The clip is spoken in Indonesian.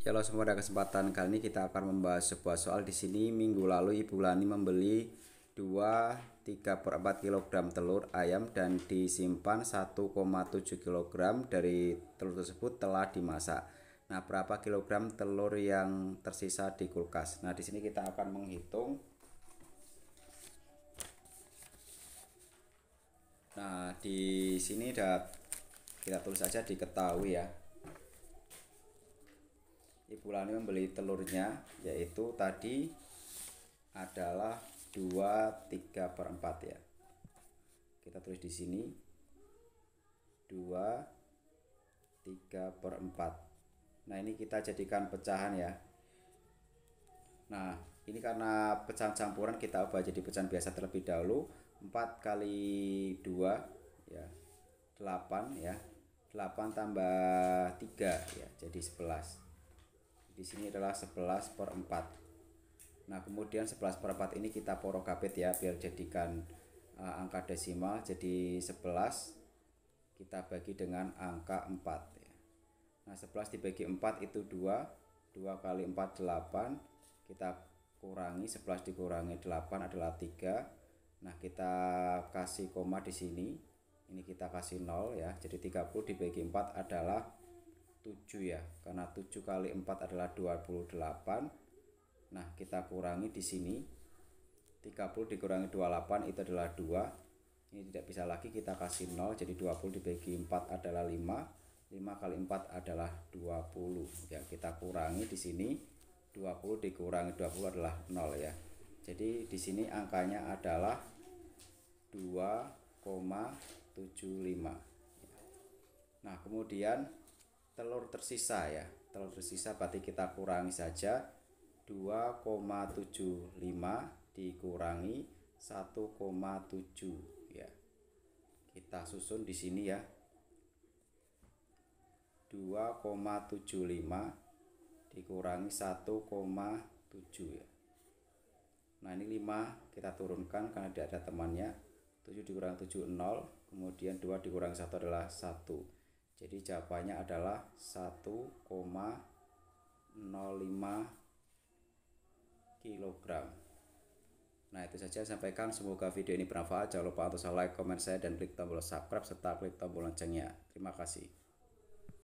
Ya semua pada kesempatan kali ini kita akan membahas sebuah soal di sini minggu lalu Ibu Lani membeli 2 3 per 4 kg telur ayam dan disimpan 1,7 kg dari telur tersebut telah dimasak. Nah, berapa kilogram telur yang tersisa di kulkas? Nah, di sini kita akan menghitung Nah, di sini ada kita tulis saja diketahui ya. Ibu Lani membeli telurnya yaitu tadi adalah 2 3 per 4 ya kita tulis di sini 2 3 per 4 nah ini kita jadikan pecahan ya nah ini karena pecahan campuran kita ubah jadi pecahan biasa terlebih dahulu 4 kali 2 ya 8 ya 8 tambah 3 ya jadi 11 di sini adalah 11 per 4 nah kemudian 11 per 4 ini kita porogapit ya biar jadikan uh, angka desimal jadi 11 kita bagi dengan angka 4 ya. nah 11 dibagi 4 itu 2 2 kali 4 8 kita kurangi 11 dikurangi 8 adalah 3 nah kita kasih koma di sini ini kita kasih 0 ya jadi 30 dibagi 4 adalah 7 ya karena 7 kali 4 adalah 28 nah kita kurangi di sini 30 dikurangi 28 itu adalah 2 ini tidak bisa lagi kita kasih 0 jadi 20 dibagi 4 adalah 5 5 kali 4 adalah 20 ya kita kurangi di sini 20 dikurangi 20 adalah 0 ya jadi di sini angkanya adalah 2,75 nah kemudian telur tersisa ya telur tersisa berarti kita kurangi saja 2,75 dikurangi 1,7 ya kita susun di sini ya 2,75 dikurangi 1,7 ya Nah ini 5 kita turunkan karena tidak ada temannya 7 dikurangi 7 0 Kemudian 2 dikurangi 1 adalah 1 jadi jawabannya adalah 1,05 kg. Nah itu saja yang sampaikan semoga video ini bermanfaat. Jangan lupa untuk like, comment saya dan klik tombol subscribe serta klik tombol loncengnya. Terima kasih.